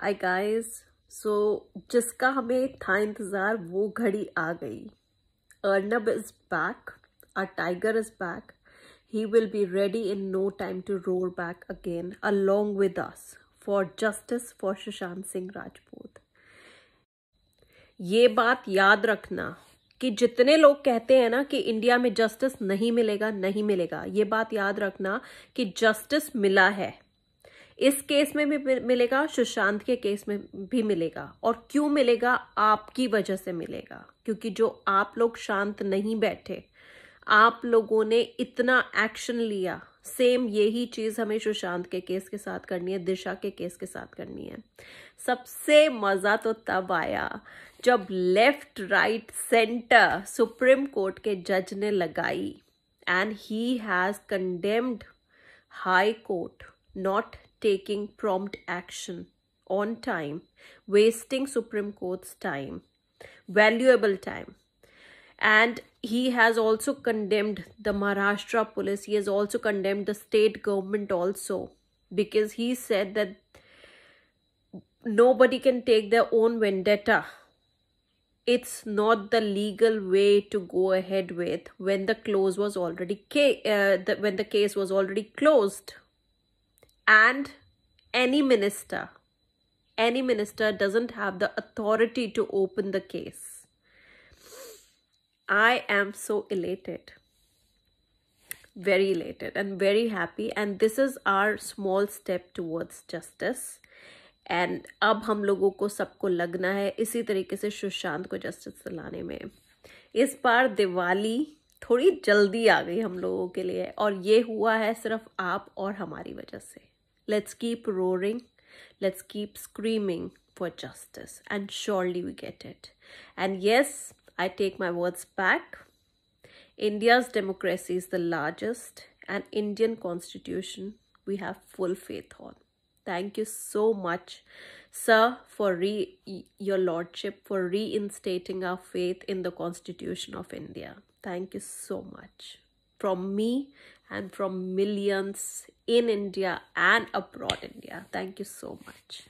Hi guys so जिसका हमें था इंतज़ार वो घड़ी आ गई Arnab is back a tiger is back he will be ready in no time to roar back again along with us for justice for Sushant Singh Rajput ये बात याद रखना कि जितने लोग कहते हैं ना कि इंडिया में जस्टिस नहीं मिलेगा नहीं मिलेगा ये बात याद रखना कि जस्टिस मिला है इस केस में भी मिलेगा सुशांत के केस में भी मिलेगा और क्यों मिलेगा आपकी वजह से मिलेगा क्योंकि जो आप लोग शांत नहीं बैठे आप लोगों ने इतना एक्शन लिया सेम यही चीज हमें सुशांत के केस के साथ करनी है दिशा के केस के साथ करनी है सबसे मजा तो तब आया जब left right centre Supreme Court के जज ने लगाई and he has condemned high court not taking prompt action on time, wasting Supreme Court's time, valuable time. And he has also condemned the Maharashtra police. He has also condemned the state government also because he said that nobody can take their own vendetta. It's not the legal way to go ahead with when the close was already uh, the, when the case was already closed and any minister any minister doesn't have the authority to open the case i am so elated very elated and very happy and this is our small step towards justice And अब हम लोगों को सबको लगना है इसी तरीके से सुशांत को जस्टिस दिलाने में इस बार दिवाली थोड़ी जल्दी आ गई हम लोगों के लिए और ये हुआ है सिर्फ आप और हमारी वजह से Let's keep roaring. Let's keep screaming for justice. And surely we get it. And yes, I take my words back. India's democracy is the largest and Indian constitution we have full faith on. Thank you so much, sir, for re your lordship for reinstating our faith in the constitution of India. Thank you so much from me and from millions in India and abroad India. Thank you so much.